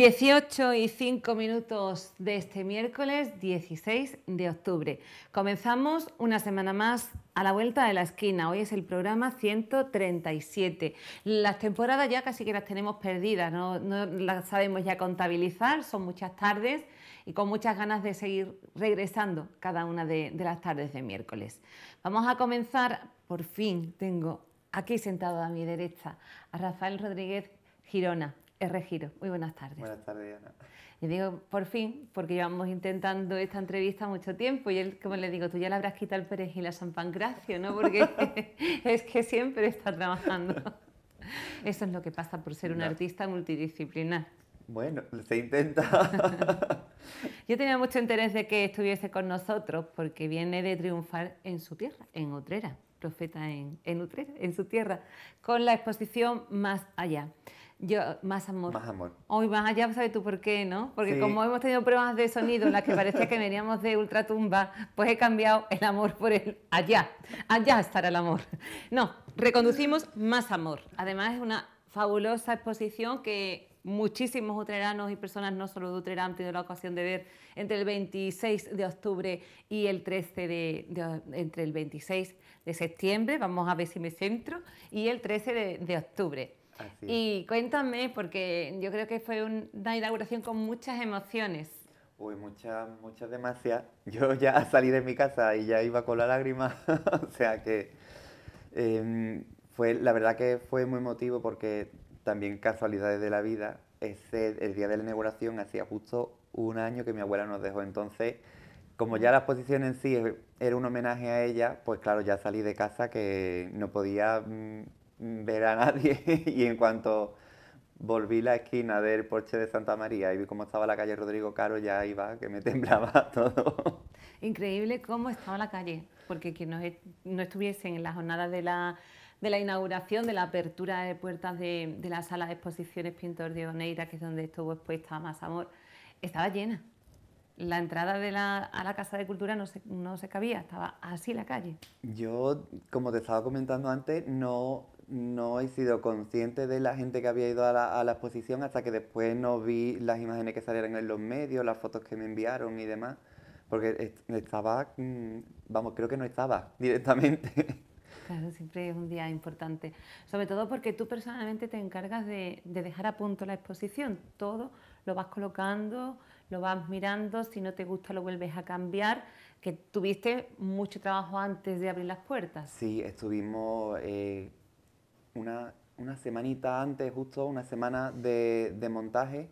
18 y 5 minutos de este miércoles 16 de octubre. Comenzamos una semana más a la vuelta de la esquina. Hoy es el programa 137. Las temporadas ya casi que las tenemos perdidas, no, las sabemos ya contabilizar, son muchas tardes y con muchas ganas de seguir regresando cada una de las tardes de miércoles. Vamos a comenzar, por fin tengo aquí sentado a mi derecha a Rafael Rodríguez Girona es Regiro. Muy buenas tardes. Buenas tardes, Ana. Y digo por fin, porque llevamos intentando esta entrevista mucho tiempo y él, como le digo, tú ya le habrás quitado el perejil a San Pancracio, ¿no? Porque es que siempre está trabajando. Eso es lo que pasa por ser un artista multidisciplinar. Bueno, se intenta. Yo tenía mucho interés de que estuviese con nosotros porque viene de triunfar en su tierra, en Utrera, profeta en, en Utrera, en su tierra, con la exposición Más Allá. Yo, más amor. Más amor. Hoy más allá, pues, ¿sabes tú por qué, no? Porque como hemos tenido pruebas de sonido en las que parecía que veníamos de ultratumba, pues he cambiado el amor por el allá. Allá estará el amor. No, reconducimos más amor. Además, es una fabulosa exposición que muchísimos utreranos y personas no solo de Utrera han tenido la ocasión de ver entre el 26 de octubre y el 13 de, entre el 26 de septiembre, vamos a ver si me centro, y el 13 de octubre. Y cuéntame, porque yo creo que fue una inauguración con muchas emociones. Uy, muchas, muchas demasiadas. Yo ya salí de mi casa y ya iba con la lágrima, o sea que em, fue, la verdad que fue muy emotivo porque también casualidades de la vida, ese, el día de la inauguración hacía justo un año que mi abuela nos dejó, entonces como ya la exposición en sí era un homenaje a ella, pues claro, ya salí de casa que no podía mm, ver a nadie y en cuanto volví la esquina del porche de Santa María y vi cómo estaba la calle Rodrigo Caro, ya iba, que me temblaba todo. Increíble cómo estaba la calle, porque que no, no en la jornada de la, inauguración, de la apertura de puertas de, de la sala de exposiciones Pintor de Oneira, que es donde estuvo expuesta Más Amor, estaba llena. La entrada de la, a la Casa de Cultura no no se cabía, estaba así la calle. Yo, como te estaba comentando antes, no no he sido consciente de la gente que había ido a la, exposición hasta que después no vi las imágenes que salieron en los medios, las fotos que me enviaron y demás, porque estaba, mm, vamos, creo que no estaba directamente. Claro, siempre es un día importante, sobre todo porque tú personalmente te encargas de, dejar a punto la exposición, todo lo vas colocando, lo vas mirando, si no te gusta lo vuelves a cambiar, que tuviste mucho trabajo antes de abrir las puertas. Sí, estuvimos... Eh, una, una semanita antes, justo una semana de, montaje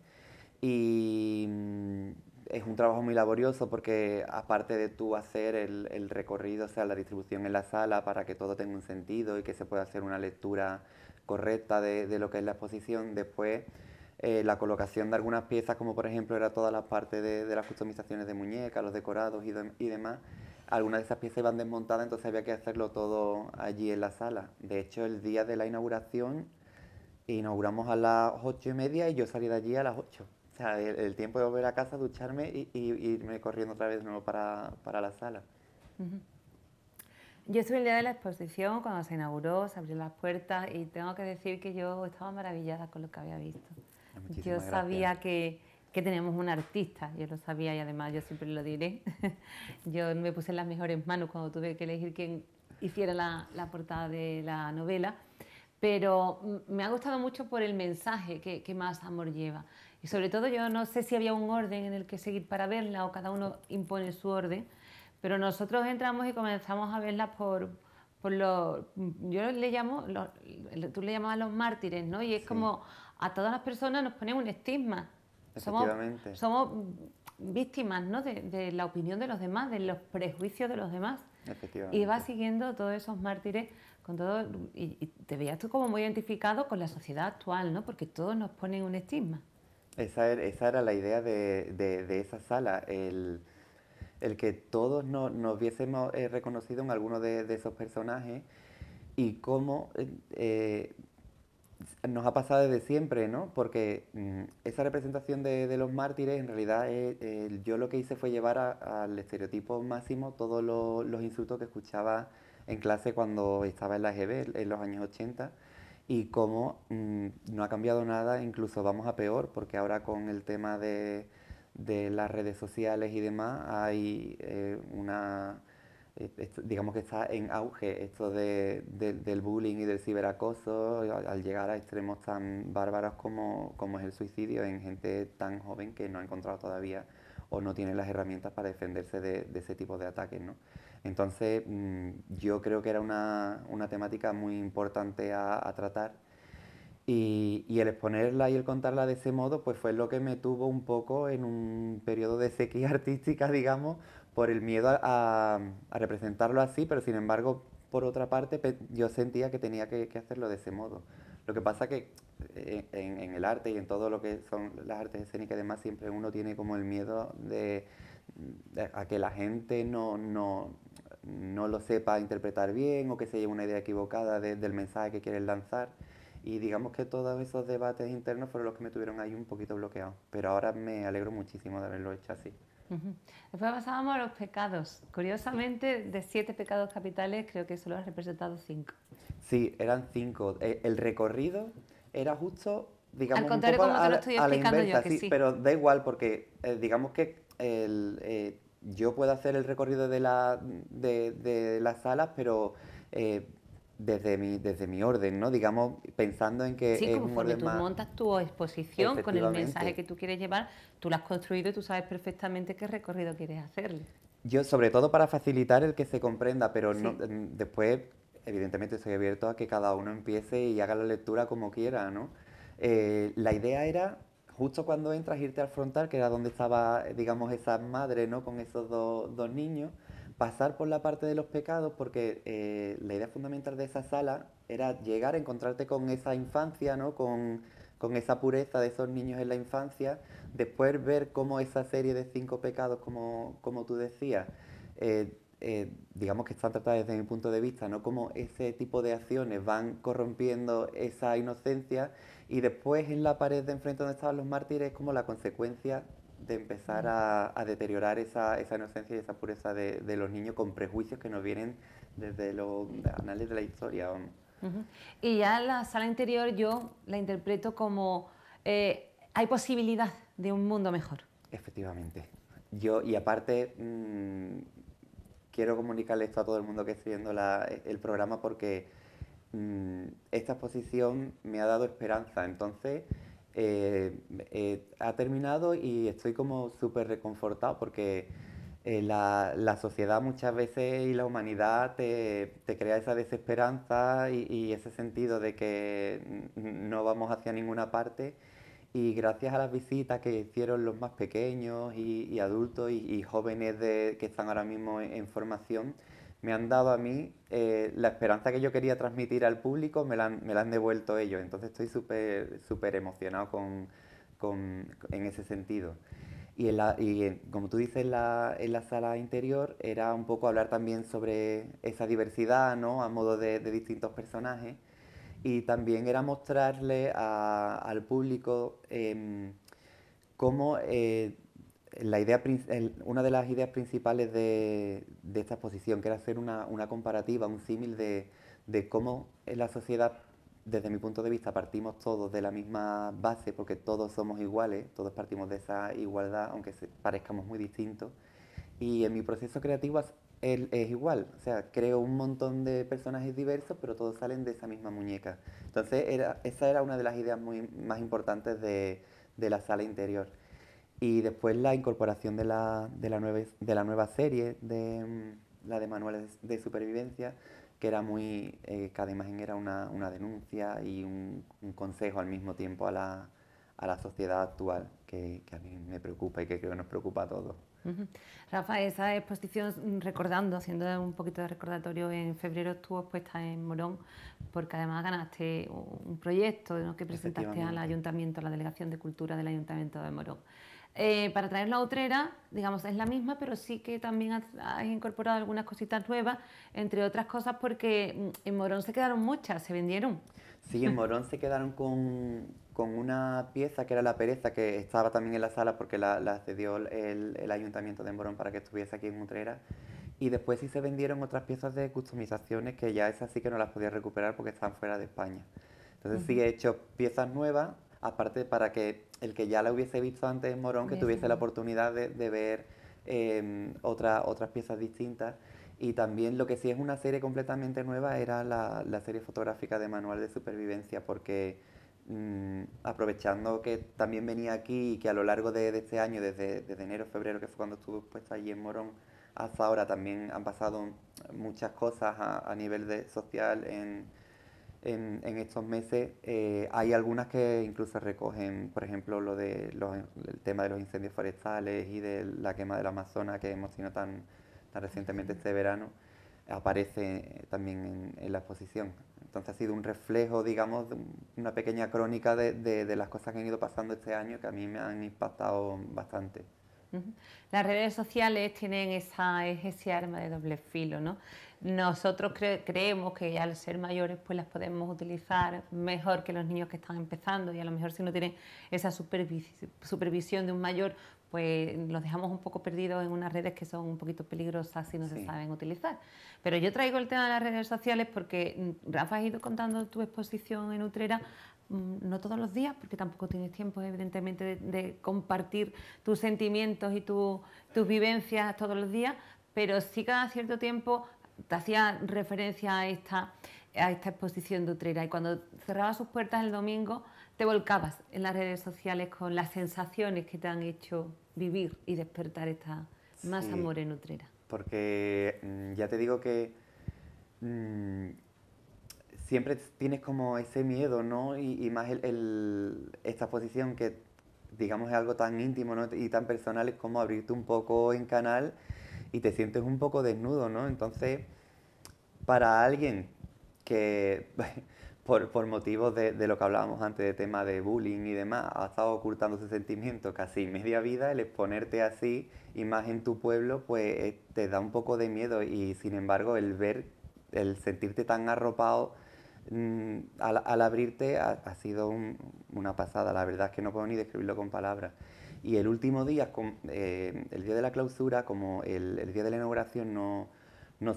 y mm, es un trabajo muy laborioso porque aparte de tú hacer el, recorrido, o sea, la distribución en la sala para que todo tenga un sentido y que se pueda hacer una lectura correcta de, lo que es la exposición, después eh, la colocación de algunas piezas, como por ejemplo era toda la parte de, las customizaciones de muñecas, los decorados y demás, algunas de esas piezas iban desmontadas, entonces había que hacerlo todo allí en la sala. De hecho, el día de la inauguración inauguramos a las ocho y media y yo salí de allí a las ocho. O sea, el, tiempo de volver a casa, ducharme y, irme corriendo otra vez de nuevo para, para la sala. Yo estuve el día de la exposición, cuando se inauguró, se abrieron las puertas y tengo que decir que yo estaba maravillada con lo que había visto. Ah, yo sabía que que tenemos un artista, yo lo sabía y además yo siempre lo diré. yo me puse en las mejores manos cuando tuve que elegir quién hiciera la, portada de la novela, pero me ha gustado mucho por el mensaje que, más amor lleva. Y sobre todo yo no sé si había un orden en el que seguir para verla o cada uno impone su orden, pero nosotros entramos y comenzamos a verla por, por los, yo le llamo, tú le llamabas los mártires, ¿no? Y es como a todas las personas nos ponen un estigma somos, somos víctimas de, la opinión de los demás, de los prejuicios de los demás. Y va siguiendo todos esos mártires con todo, y, te veías tú como muy identificado con la sociedad actual, ¿no? porque todos nos ponen un estigma. Esa er, era, la idea de, esa sala, el, que todos nos viésemos eh, reconocido en alguno de, esos personajes y cómo eh, eh, nos ha pasado desde siempre, ¿no? Porque mm, esa representación de, los mártires, en realidad, eh, eh, yo lo que hice fue llevar al estereotipo máximo todos los, insultos que escuchaba en clase cuando estaba en la EGB en los años 80 y cómo mm, no ha cambiado nada, incluso vamos a peor, porque ahora con el tema de, las redes sociales y demás hay eh, una este, digamos que está en auge esto del bullying y del ciberacoso al llegar a extremos tan bárbaros como, es el suicidio en gente tan joven que no ha encontrado todavía o no tiene las herramientas para defenderse de, ese tipo de ataques. Entonces mm, yo creo que era una, temática muy importante a, tratar y, y, el exponerla y el contarla de ese modo pues fue lo que me tuvo un poco en un periodo de sequía artística, digamos, por el miedo a, representarlo así, pero sin embargo, por otra parte, yo sentía que tenía que, hacerlo de ese modo. Lo que pasa que eh, en, el arte y en todo lo que son las artes escénicas y demás, siempre uno tiene como el miedo de, a que la gente no, no, lo sepa interpretar bien o que se lleve una idea equivocada del mensaje que quieren lanzar. Y digamos que todos esos debates internos fueron los que me tuvieron ahí un poquito bloqueado. Pero ahora me alegro muchísimo de haberlo hecho así. Después pasábamos a los pecados. Curiosamente, de siete pecados capitales, creo que solo has representado cinco. Sí, eran cinco. Eh, el recorrido era justo, digamos, Al contrario, como lo estoy explicando yo, sí, Pero da igual, porque eh, digamos que eh, yo puedo hacer el recorrido de, la, de, las salas, pero desde mi, desde mi orden, ¿no? Digamos, pensando en que. Sí, es un tú montas tu exposición con el mensaje que tú quieres llevar, tú lo has construido y tú sabes perfectamente qué recorrido quieres hacerle. Yo, sobre todo para facilitar el que se comprenda, pero mm, después, evidentemente, estoy abierto a que cada uno empiece y haga la lectura como quiera, ¿no? Eh, la idea era, justo cuando entras, irte al frontal, que era donde estaba, digamos, esa madre, ¿no? Con esos dos niños pasar por la parte de los pecados porque eh, la idea fundamental de esa sala era llegar a encontrarte con esa infancia, Con, esa pureza de esos niños en la infancia, después ver cómo esa serie de cinco pecados, como, como tú decías, eh, eh, digamos que están tratadas desde mi punto de vista, ¿no? Cómo ese tipo de acciones van corrompiendo esa inocencia y después en la pared de enfrente donde estaban los mártires, como la consecuencia de empezar a, a deteriorar esa, esa, inocencia y esa pureza de, de, los niños con prejuicios que nos vienen desde los anales de la historia. Y ya la sala interior yo la interpreto como eh, hay posibilidad de un mundo mejor. Efectivamente. Yo, y aparte, mm, quiero comunicarle esto a todo el mundo que está viendo la, el programa porque mm, esta exposición me ha dado esperanza. Entonces, eh, eh, ha terminado y estoy como súper reconfortado porque eh, la, sociedad muchas veces y la humanidad te, crea esa desesperanza y, ese sentido de que no vamos hacia ninguna parte. Y gracias a las visitas que hicieron los más pequeños y, adultos y, jóvenes que están ahora mismo en formación, me han dado a mí eh, la esperanza que yo quería transmitir al público, me la han, me devuelto ellos. Entonces estoy súper emocionado en ese sentido. Y, como tú dices, en la, sala interior era un poco hablar también sobre esa diversidad, ¿no? A modo de, distintos personajes. Y también era mostrarle al público em, cómo... Eh, idea, una de las ideas principales de, de, esta exposición, que era hacer una, comparativa, un símil de, cómo en la sociedad, desde mi punto de vista, partimos todos de la misma base, porque todos somos iguales, todos partimos de esa igualdad, aunque parezcamos muy distintos. Y en mi proceso creativo es, es igual, o sea, creo un montón de personajes diversos, pero todos salen de esa misma muñeca. Entonces, era, esa era una de las ideas muy, más importantes de, de la sala interior. Y después la incorporación de la, de la, nueva, serie, de, mm, la de manuales de supervivencia, que era muy, eh, cada imagen era una, denuncia y un, consejo al mismo tiempo a la, a la sociedad actual, que, a mí me preocupa y que creo que nos preocupa a todos. Rafa, esa exposición, mm, recordando, haciendo un poquito de recordatorio, en febrero estuvo expuesta en Morón, porque además ganaste un proyecto que presentaste al ayuntamiento, a la Delegación de Cultura del Ayuntamiento de Morón. Eh, para traer la otrera, digamos, es la misma, pero sí que también has, incorporado algunas cositas nuevas, entre otras cosas porque mm, en Morón se quedaron muchas, se vendieron. Sí, en Morón se quedaron con, con una pieza que era la pereza, que estaba también en la sala porque la, la cedió el, el, ayuntamiento de Morón para que estuviese aquí en Utrera. Y después sí se vendieron otras piezas de customizaciones que ya esas sí que no las podía recuperar porque están fuera de España. Entonces sí he hecho piezas nuevas aparte para que el que ya la hubiese visto antes en Morón, que tuviese la oportunidad de, ver em, otras piezas distintas. Y también lo que sí es una serie completamente nueva era la, serie fotográfica de Manual de Supervivencia, porque mm, aprovechando que también venía aquí y que a lo largo de, este año, desde, enero, febrero, que fue cuando estuvo puesta allí en Morón, hasta ahora también han pasado muchas cosas a, a nivel de, social en, en, estos meses. Eh, hay algunas que incluso recogen, por ejemplo, lo de el tema de los incendios forestales y de la quema del Amazonas que hemos tenido tan, recientemente este verano, aparece también en, la exposición. Entonces ha sido un reflejo, digamos, de una pequeña crónica de las cosas que han ido pasando este año que a mí me han impactado bastante. Las redes sociales tienen esa, ese arma de doble filo, ¿no? Nosotros creemos que al ser mayores pues las podemos utilizar mejor que los niños que están empezando y a lo mejor si no tienen esa supervisión de un mayor pues los dejamos un poco perdidos en unas redes que son un poquito peligrosas si no se saben utilizar. Pero yo traigo el tema de las redes sociales porque mm, Rafa ha ido contando tu exposición en Utrera Mm, no todos los días, porque tampoco tienes tiempo, evidentemente, de, compartir tus sentimientos y tus vivencias todos los días, pero sí cada cierto tiempo te hacía referencia a esta, a esta exposición de Utrera y cuando cerraba sus puertas el domingo te volcabas en las redes sociales con las sensaciones que te han hecho vivir y despertar esta más amor en Utrera. Porque mm, ya te digo que... Mm, siempre tienes como ese miedo, ¿no? Y, y más esta posición que, digamos, es algo tan íntimo y tan personal, es como abrirte un poco en canal y te sientes un poco desnudo, ¿no? Entonces, para alguien que, por, por motivos de, lo que hablábamos antes, de tema de bullying y demás, ha estado ocultando ese sentimiento casi media vida, el exponerte así y más en tu pueblo, pues eh, te da un poco de miedo y, sin embargo, el ver, el sentirte tan arropado, Mm, al, abrirte ha, sido una pasada, la verdad es que no puedo ni describirlo con palabras. Y el último día, eh, el día de la clausura, como el, día de la inauguración no,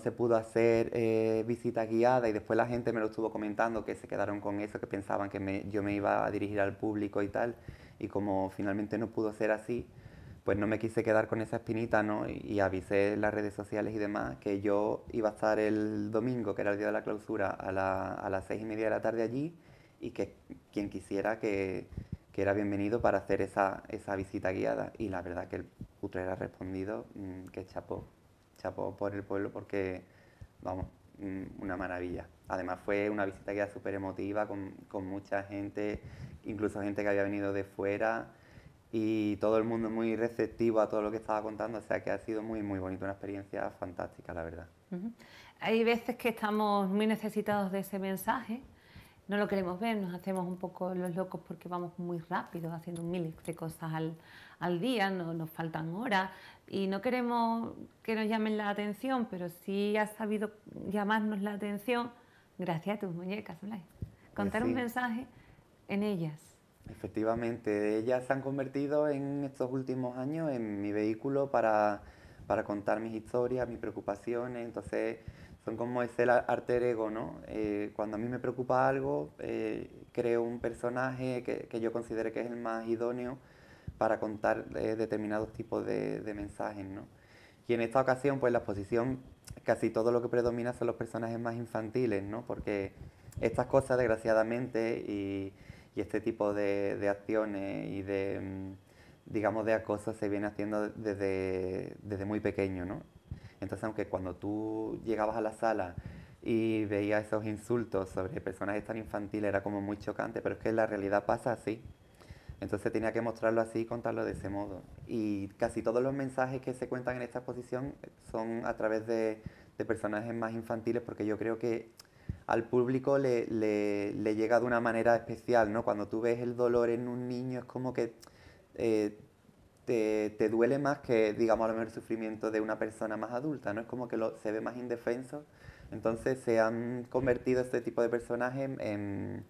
se pudo hacer eh, visita guiada y después la gente me lo estuvo comentando que se quedaron con eso, que pensaban que yo me iba a dirigir al público y tal, y como finalmente no pudo ser así, pues no me quise quedar con esa espinita, ¿no? Y, avisé en las redes sociales y demás que yo iba a estar el domingo, que era el día de la clausura, a, las seis y media de la tarde allí y que quien quisiera que, era bienvenido para hacer esa, visita guiada. Y la verdad que el putre ha respondido mm, que chapó, chapó por el pueblo porque, vamos, mm, una maravilla. Además fue una visita guiada súper emotiva con, con mucha gente, incluso gente que había venido de fuera y todo el mundo muy receptivo a todo lo que estaba contando, o sea que ha sido muy, muy bonito, una experiencia fantástica, la verdad. Hay veces que estamos muy necesitados de ese mensaje, no lo queremos ver, nos hacemos un poco los locos porque vamos muy rápido, haciendo miles de cosas al, día, no, nos faltan horas y no queremos que nos llamen la atención, pero sí has sabido llamarnos la atención gracias a tus muñecas, Contar un pues mensaje en ellas. Efectivamente, ellas se han convertido en estos últimos años en mi vehículo para, para contar mis historias, mis preocupaciones, entonces son como ese alter ego, ¿no? Eh, cuando a mí me preocupa algo, eh, creo un personaje que, yo considere que es el más idóneo para contar eh, determinados tipos de, de mensajes, ¿no? Y en esta ocasión, pues la exposición, casi todo lo que predomina son los personajes más infantiles, ¿no? Porque estas cosas, desgraciadamente, y y este tipo de, de acciones y de, mm, digamos, de acoso se viene haciendo desde, muy pequeño, ¿no? Entonces, aunque cuando tú llegabas a la sala y veías esos insultos sobre personajes tan infantiles era como muy chocante, pero es que la realidad pasa así. Entonces tenía que mostrarlo así y contarlo de ese modo. Y casi todos los mensajes que se cuentan en esta exposición son a través de, de personajes más infantiles porque yo creo que al público le, llega de una manera especial, ¿no? Cuando tú ves el dolor en un niño es como que eh, te, duele más que, digamos, el sufrimiento de una persona más adulta, ¿no? Es como que lo, se ve más indefenso. Entonces se han convertido este tipo de personajes en,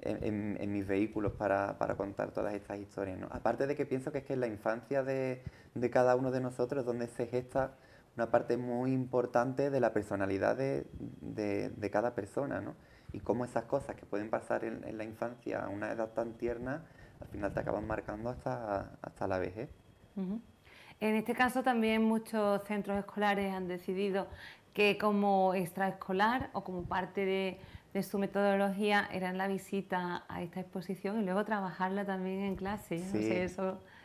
en, en, mis vehículos para, contar todas estas historias, ¿no? Aparte de que pienso que es que es la infancia de, de cada uno de nosotros donde se gesta una parte muy importante de la personalidad de, de, de cada persona, ¿no? Y cómo esas cosas que pueden pasar en, en, la infancia a una edad tan tierna, al final te acaban marcando hasta, hasta la vejez. En este caso también muchos centros escolares han decidido que como extraescolar o como parte de, de su metodología eran la visita a esta exposición y luego trabajarla también en clase. Sí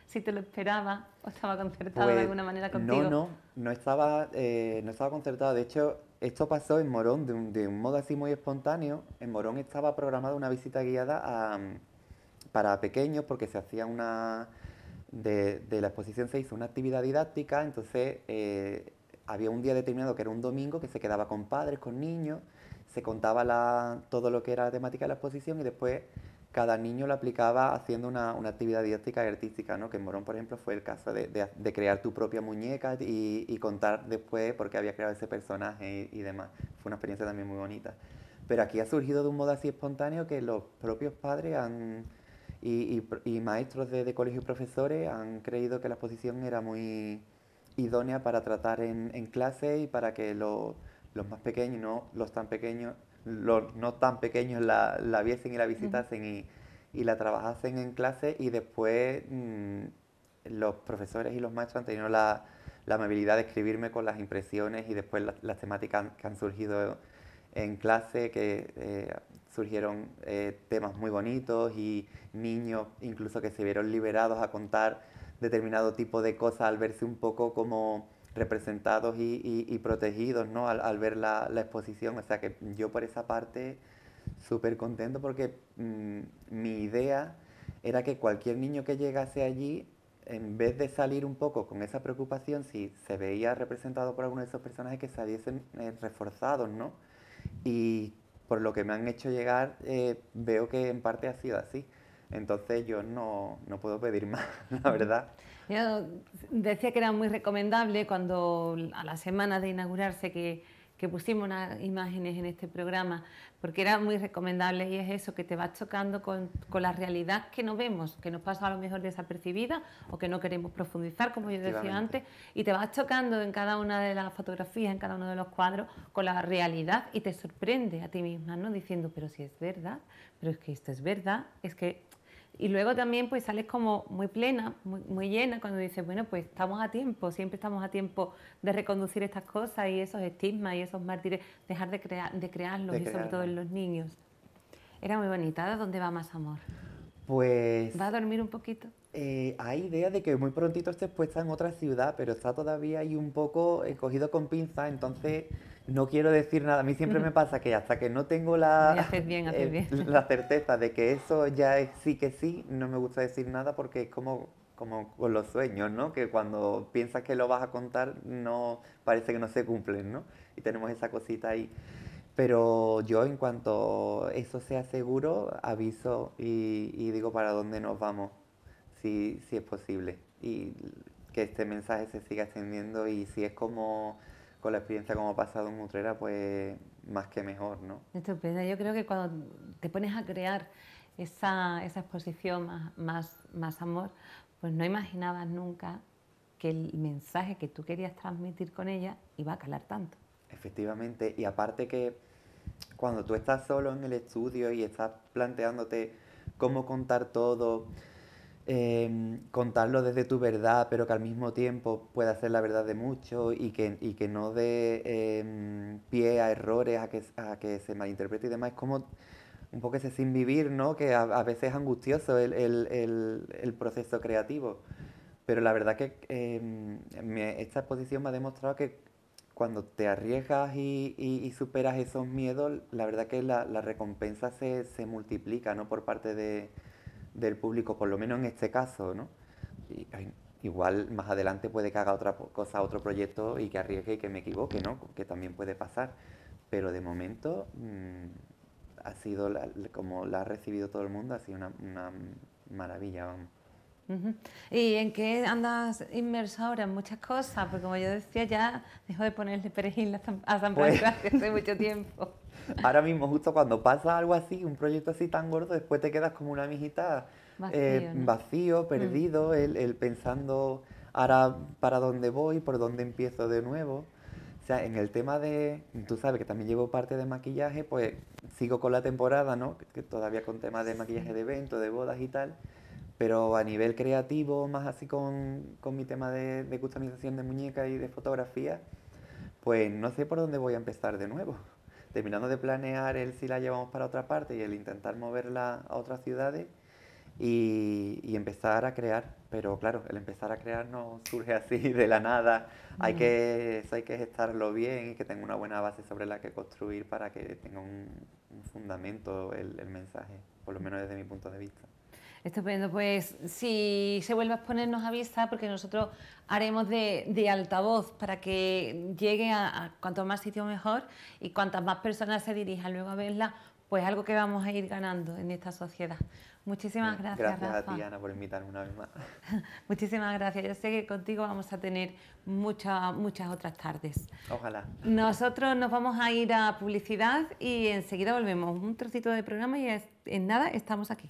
si te lo esperaba o estaba concertado de pues, alguna manera contigo. No, no, eh, no estaba, no estaba concertado. De hecho, esto pasó en Morón de un, modo así muy espontáneo. En Morón estaba programada una visita guiada para pequeños porque se hacía una... De, la exposición se hizo una actividad didáctica, entonces eh, había un día determinado que era un domingo que se quedaba con padres, con niños, se contaba la, todo lo que era la temática de la exposición y después cada niño lo aplicaba haciendo una, actividad didáctica y artística, ¿no? que en Morón, por ejemplo, fue el caso de, crear tu propia muñeca y, contar después por qué había creado ese personaje y, demás. Fue una experiencia también muy bonita. Pero aquí ha surgido de un modo así espontáneo que los propios padres y, maestros de, colegios y profesores han creído que la exposición era muy idónea para tratar en, clase y para que los más pequeños, no los tan pequeños, los no tan pequeños la, viesen y la visitasen y, la trabajasen en clase y después mm, los profesores y los maestros han tenido la, amabilidad de escribirme con las impresiones y después las temáticas que han surgido en clase, que eh, surgieron eh, temas muy bonitos y niños incluso que se vieron liberados a contar determinado tipo de cosas al verse un poco como representados y, protegidos ¿no? al, ver la, exposición. O sea que yo por esa parte súper contento porque mm, mi idea era que cualquier niño que llegase allí, en vez de salir un poco con esa preocupación, si se veía representado por alguno de esos personajes, que saliesen eh, reforzados, ¿no? Y por lo que me han hecho llegar, eh, veo que en parte ha sido así. Entonces yo no, no puedo pedir más, la verdad. decía que era muy recomendable cuando a la semana de inaugurarse que, pusimos unas imágenes en este programa, porque era muy recomendable y es eso, que te vas chocando con, con, la realidad que no vemos, que nos pasa a lo mejor desapercibida o que no queremos profundizar, como yo decía antes, y te vas chocando en cada una de las fotografías, en cada uno de los cuadros, con la realidad y te sorprende a ti misma, ¿no? Diciendo, pero si es verdad, pero es que esto es verdad, es que y luego también pues sales como muy plena, muy, llena cuando dices, bueno, pues estamos a tiempo, siempre estamos a tiempo de reconducir estas cosas y esos estigmas y esos mártires, dejar de, de crearlos y sobre todo en los niños. Era muy bonita, dónde va más amor? Pues... ¿Va a dormir un poquito? Eh, hay idea de que muy prontito esté puesta en otra ciudad, pero está todavía ahí un poco eh, cogido con pinza, entonces no quiero decir nada. A mí siempre me pasa que hasta que no tengo la, la certeza de que eso ya es sí que sí, no me gusta decir nada porque es como, como con los sueños, ¿no? Que cuando piensas que lo vas a contar, no parece que no se cumplen, ¿no? Y tenemos esa cosita ahí. Pero yo en cuanto eso sea seguro, aviso y, digo para dónde nos vamos, si, si es posible. Y que este mensaje se siga extendiendo y si es como la experiencia como ha pasado en Utrera, pues más que mejor, ¿no? Estupendo. Yo creo que cuando te pones a crear esa, exposición más, más amor, pues no imaginabas nunca que el mensaje que tú querías transmitir con ella iba a calar tanto. Efectivamente, y aparte que cuando tú estás solo en el estudio y estás planteándote cómo contar todo, Em, contarlo desde tu verdad, pero que al mismo tiempo pueda ser la verdad de muchos y que, que no dé em, pie a errores, a que, que se malinterprete y demás, es como un poco ese sin vivir, ¿no? Que a, veces es angustioso el, el, el, proceso creativo. Pero la verdad que em, esta exposición me ha demostrado que cuando te arriesgas y, superas esos miedos, la verdad que la, recompensa se, se multiplica, ¿no? Por parte de, del público, por lo menos en este caso, ¿no? igual más adelante puede que haga otra cosa, otro proyecto y que arriesgue y que me equivoque, ¿no? Que también puede pasar. Pero de momento mm, ha sido, como la ha recibido todo el mundo, ha sido una, una maravilla, ¿Y en qué andas inmerso ahora? En muchas cosas, porque como yo decía, ya dejo de ponerle perejil a San, a pues hace mucho tiempo. Ahora mismo, justo cuando pasa algo así, un proyecto así tan gordo, después te quedas como una mijita eh, vacío, mm. perdido, el, pensando ahora para dónde voy, por dónde empiezo de nuevo. O sea, en el tema de, tú sabes que también llevo parte de maquillaje, pues sigo con la temporada, ¿no? Que, todavía con temas de maquillaje de eventos, de bodas y tal. Pero a nivel creativo, más así con, mi tema de, customización de muñecas y de fotografía, pues no sé por dónde voy a empezar de nuevo. Terminando de planear el si la llevamos para otra parte y el intentar moverla a otras ciudades y, empezar a crear. Pero claro, el empezar a crear no surge así de la nada. Hay, mm. que, hay que gestarlo bien y que tenga una buena base sobre la que construir para que tenga un, fundamento el mensaje, por lo menos desde mi punto de vista. Estupendo, pues si se vuelve a exponer a avisa porque nosotros haremos de, de altavoz para que llegue a, cuanto más sitio mejor y cuantas más personas se dirijan luego a verla, pues algo que vamos a ir ganando en esta sociedad. Muchísimas gracias. Gracias a ti, por invitarme una vez más. Muchísimas gracias. Yo sé que contigo vamos a tener muchas, muchas otras tardes. Ojalá. Nosotros nos vamos a ir a publicidad y enseguida volvemos. Un trocito de programa y en nada estamos aquí.